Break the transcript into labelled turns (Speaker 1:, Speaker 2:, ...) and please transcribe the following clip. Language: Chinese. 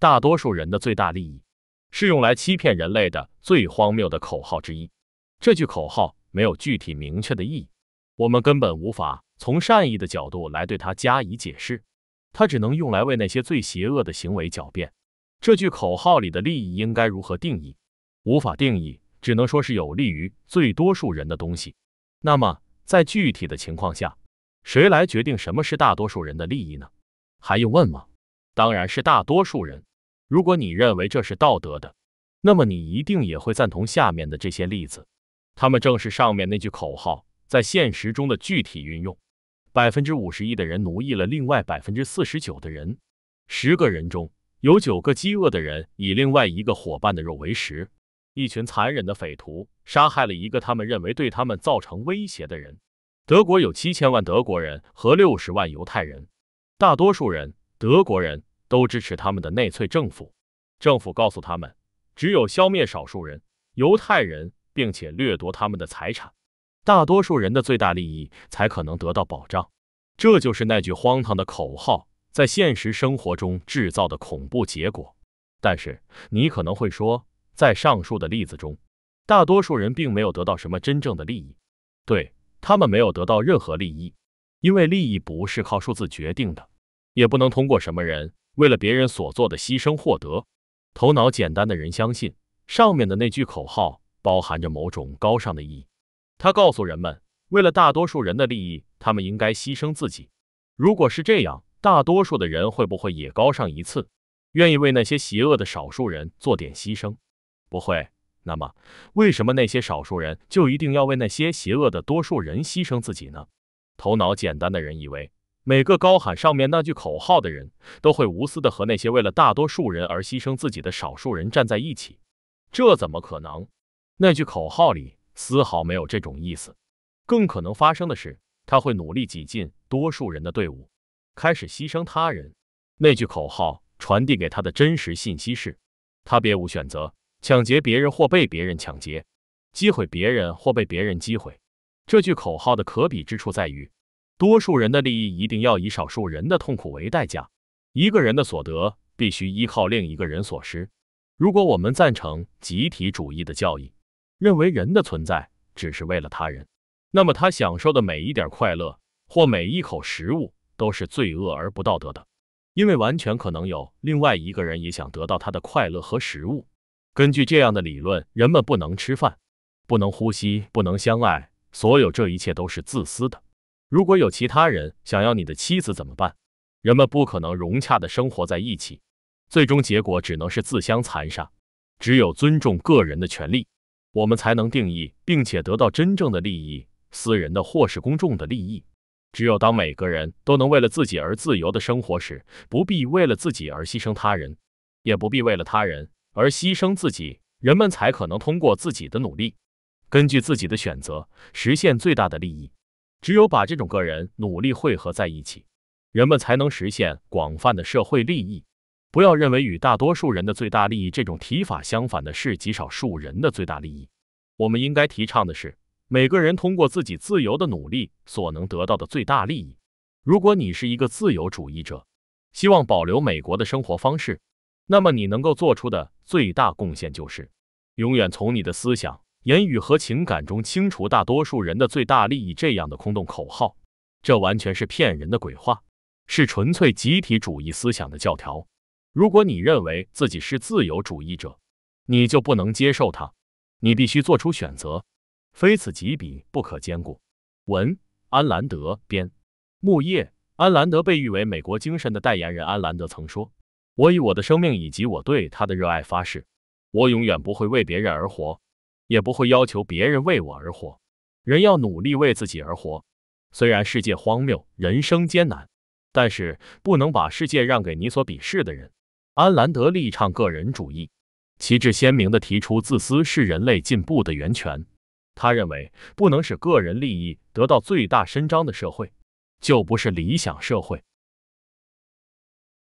Speaker 1: 大多数人的最大利益，是用来欺骗人类的最荒谬的口号之一。这句口号没有具体明确的意义，我们根本无法从善意的角度来对它加以解释。它只能用来为那些最邪恶的行为狡辩。这句口号里的利益应该如何定义？无法定义，只能说是有利于最多数人的东西。那么，在具体的情况下，谁来决定什么是大多数人的利益呢？还用问吗？当然是大多数人。如果你认为这是道德的，那么你一定也会赞同下面的这些例子，他们正是上面那句口号在现实中的具体运用。百分之五十一的人奴役了另外百分之四十九的人，十个人中有九个饥饿的人以另外一个伙伴的肉为食。一群残忍的匪徒杀害了一个他们认为对他们造成威胁的人。德国有七千万德国人和六十万犹太人，大多数人德国人。都支持他们的内粹政府。政府告诉他们，只有消灭少数人——犹太人，并且掠夺他们的财产，大多数人的最大利益才可能得到保障。这就是那句荒唐的口号在现实生活中制造的恐怖结果。但是你可能会说，在上述的例子中，大多数人并没有得到什么真正的利益。对他们没有得到任何利益，因为利益不是靠数字决定的，也不能通过什么人。为了别人所做的牺牲获得，头脑简单的人相信上面的那句口号包含着某种高尚的意义。他告诉人们，为了大多数人的利益，他们应该牺牲自己。如果是这样，大多数的人会不会也高尚一次，愿意为那些邪恶的少数人做点牺牲？不会。那么，为什么那些少数人就一定要为那些邪恶的多数人牺牲自己呢？头脑简单的人以为。每个高喊上面那句口号的人，都会无私的和那些为了大多数人而牺牲自己的少数人站在一起。这怎么可能？那句口号里丝毫没有这种意思。更可能发生的是，他会努力挤进多数人的队伍，开始牺牲他人。那句口号传递给他的真实信息是：他别无选择，抢劫别人或被别人抢劫，击毁别人或被别人击毁。这句口号的可比之处在于。多数人的利益一定要以少数人的痛苦为代价。一个人的所得必须依靠另一个人所失。如果我们赞成集体主义的教义，认为人的存在只是为了他人，那么他享受的每一点快乐或每一口食物都是罪恶而不道德的，因为完全可能有另外一个人也想得到他的快乐和食物。根据这样的理论，人们不能吃饭，不能呼吸，不能相爱，所有这一切都是自私的。如果有其他人想要你的妻子怎么办？人们不可能融洽的生活在一起，最终结果只能是自相残杀。只有尊重个人的权利，我们才能定义并且得到真正的利益，私人的或是公众的利益。只有当每个人都能为了自己而自由的生活时，不必为了自己而牺牲他人，也不必为了他人而牺牲自己，人们才可能通过自己的努力，根据自己的选择，实现最大的利益。只有把这种个人努力汇合在一起，人们才能实现广泛的社会利益。不要认为与大多数人的最大利益这种提法相反的是极少数人的最大利益。我们应该提倡的是每个人通过自己自由的努力所能得到的最大利益。如果你是一个自由主义者，希望保留美国的生活方式，那么你能够做出的最大贡献就是，永远从你的思想。言语和情感中清除大多数人的最大利益这样的空洞口号，这完全是骗人的鬼话，是纯粹集体主义思想的教条。如果你认为自己是自由主义者，你就不能接受它，你必须做出选择，非此即彼，不可兼顾。文安兰德编，木叶安兰德被誉为美国精神的代言人。安兰德曾说：“我以我的生命以及我对他的热爱发誓，我永远不会为别人而活。”也不会要求别人为我而活，人要努力为自己而活。虽然世界荒谬，人生艰难，但是不能把世界让给你所鄙视的人。安兰德利倡个人主义，旗帜鲜明的提出自私是人类进步的源泉。他认为，不能使个人利益得到最大伸张的社会，就不是理想社会。